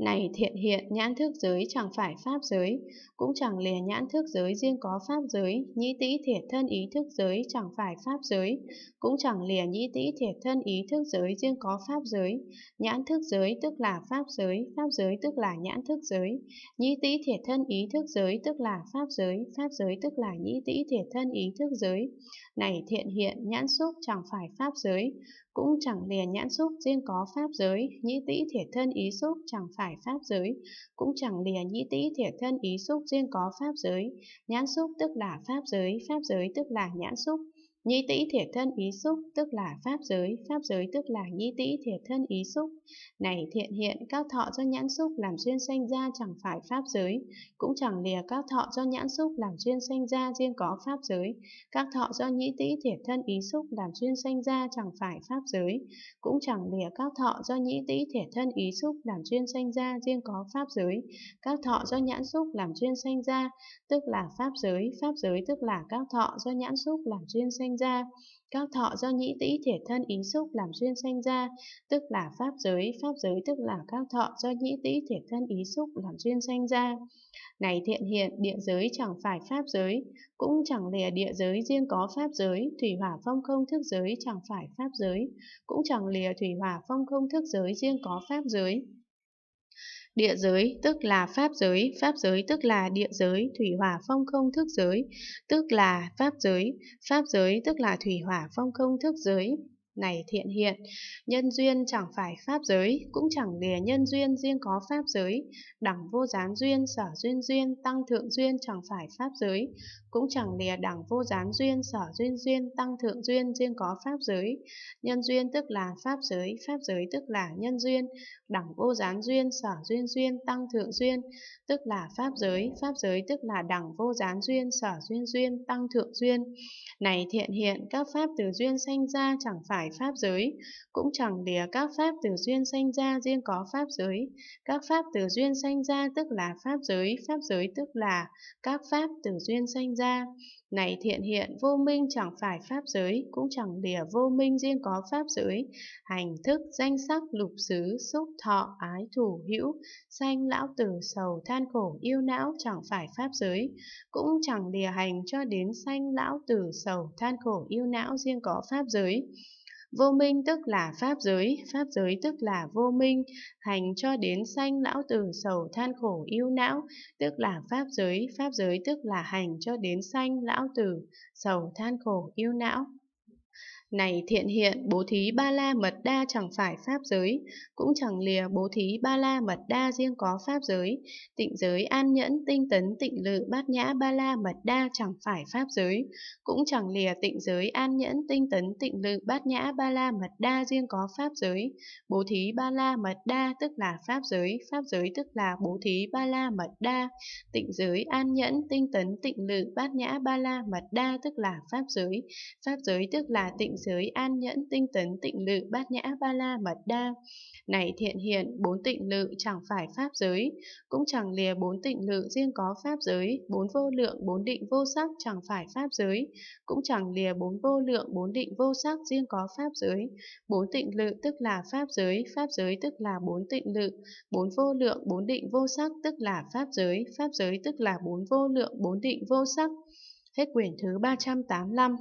Này thiện hiện nhãn thức giới chẳng phải pháp giới, cũng chẳng lìa nhãn thức giới riêng có pháp giới, nhĩ tĩ thiệt thân ý thức giới chẳng phải pháp giới, cũng chẳng lìa nhĩ tĩ thiệt thân ý thức giới riêng có pháp giới. Nhãn thức giới tức là pháp giới, pháp giới tức là nhãn thức giới, nhĩ tĩ thiệt thân ý thức giới tức là pháp giới, pháp giới tức là nhĩ tĩ thiệt thân ý thức giới. Này thiện hiện nhãn xúc chẳng phải pháp giới, cũng chẳng lìa nhãn xúc riêng có pháp giới, nhĩ tĩ thiệt thân ý xúc chẳng phải giải pháp giới, cũng chẳng lìa nhĩ tĩ thiệt thân ý xúc riêng có pháp giới. Nhãn xúc tức là pháp giới, pháp giới tức là nhãn xúc. Nhĩ tĩ thiệt thân ý xúc tức là pháp giới, pháp giới tức là nhĩ tĩ thiệt thân ý xúc. Này thiện hiện, các thọ do nhãn xúc làm duyên sanh ra chẳng phải pháp giới, cũng chẳng lìa các thọ do nhãn xúc làm duyên sanh ra riêng có pháp giới. Các thọ do nhĩ tĩ thiệt thân ý xúc làm duyên sanh ra chẳng phải pháp giới, cũng chẳng lìa các thọ do nhĩ tĩ thiệt thân ý xúc làm duyên sanh ra riêng có pháp giới. Các thọ do nhãn xúc làm duyên sanh ra tức là pháp giới, pháp giới tức là các thọ do nhãn xúc làm duyên sanh sanh ra. các thọ do nhĩ tĩ thể thân ý xúc làm duyên sanh ra, tức là pháp giới, pháp giới tức là các thọ do nhĩ tĩ thể thân ý xúc làm duyên sanh ra. Này thiện hiện, địa giới chẳng phải pháp giới, cũng chẳng lìa địa giới riêng có pháp giới, thủy hỏa phong không thức giới chẳng phải pháp giới, cũng chẳng lìa thủy hỏa phong không thức giới riêng có pháp giới. Địa giới tức là pháp giới, pháp giới tức là địa giới, thủy hỏa phong không thức giới, tức là pháp giới, pháp giới tức là thủy hỏa phong không thức giới này thiện hiện, nhân duyên chẳng phải pháp giới, cũng chẳng lìa nhân duyên riêng có pháp giới, đẳng vô gián duyên, sở duyên duyên, tăng thượng duyên chẳng phải pháp giới, cũng chẳng lìa đẳng vô gián duyên, sở duyên duyên, tăng thượng duyên riêng có pháp giới. Nhân duyên tức là pháp giới, pháp giới tức là nhân duyên, đẳng vô gián duyên, sở duyên duyên, tăng thượng duyên tức là pháp giới, pháp giới tức là đẳng vô gián duyên, sở duyên duyên, tăng thượng duyên. Này thiện hiện, các pháp từ duyên sanh ra chẳng phải phải pháp giới, cũng chẳng lìa các pháp từ duyên sanh ra riêng có pháp giới. Các pháp từ duyên sanh ra tức là pháp giới, pháp giới tức là các pháp từ duyên sanh ra. Này thiện hiện vô minh chẳng phải pháp giới, cũng chẳng lìa vô minh riêng có pháp giới. Hành thức, danh sắc, lục xứ, xúc thọ, ái thủ hữu, sanh lão tử sầu than khổ yêu não chẳng phải pháp giới, cũng chẳng lìa hành cho đến sanh lão tử sầu than khổ yêu não riêng có pháp giới. Vô minh tức là pháp giới, pháp giới tức là vô minh, hành cho đến sanh lão tử sầu than khổ yêu não, tức là pháp giới, pháp giới tức là hành cho đến sanh lão tử sầu than khổ yêu não. Này thiện hiện, bố thí ba la mật đa chẳng phải pháp giới, cũng chẳng lìa bố thí ba la mật đa riêng có pháp giới, tịnh giới an nhẫn tinh tấn tịnh lự bát nhã ba la mật đa chẳng phải pháp giới, cũng chẳng lìa tịnh giới an nhẫn tinh tấn tịnh lự bát nhã ba la mật đa riêng có pháp giới, bố thí ba la mật đa tức là pháp giới, pháp giới tức là bố thí ba la mật đa, tịnh giới an nhẫn tinh tấn tịnh lự bát nhã ba la mật đa tức là pháp giới, pháp giới tức là tịnh giới an nhẫn tinh tấn tịnh lự bát nhã ba la mật đa. Này thiện hiện, bốn tịnh lự chẳng phải pháp giới, cũng chẳng lìa bốn tịnh lự riêng có pháp giới, bốn vô lượng bốn định vô sắc chẳng phải pháp giới, cũng chẳng lìa bốn vô lượng bốn định vô sắc riêng có pháp giới. Bốn tịnh lự tức là pháp giới, pháp giới tức là bốn tịnh lự, bốn vô lượng bốn định vô sắc tức là pháp giới, pháp giới tức là bốn vô lượng bốn định vô sắc. Hết quyển thứ 385.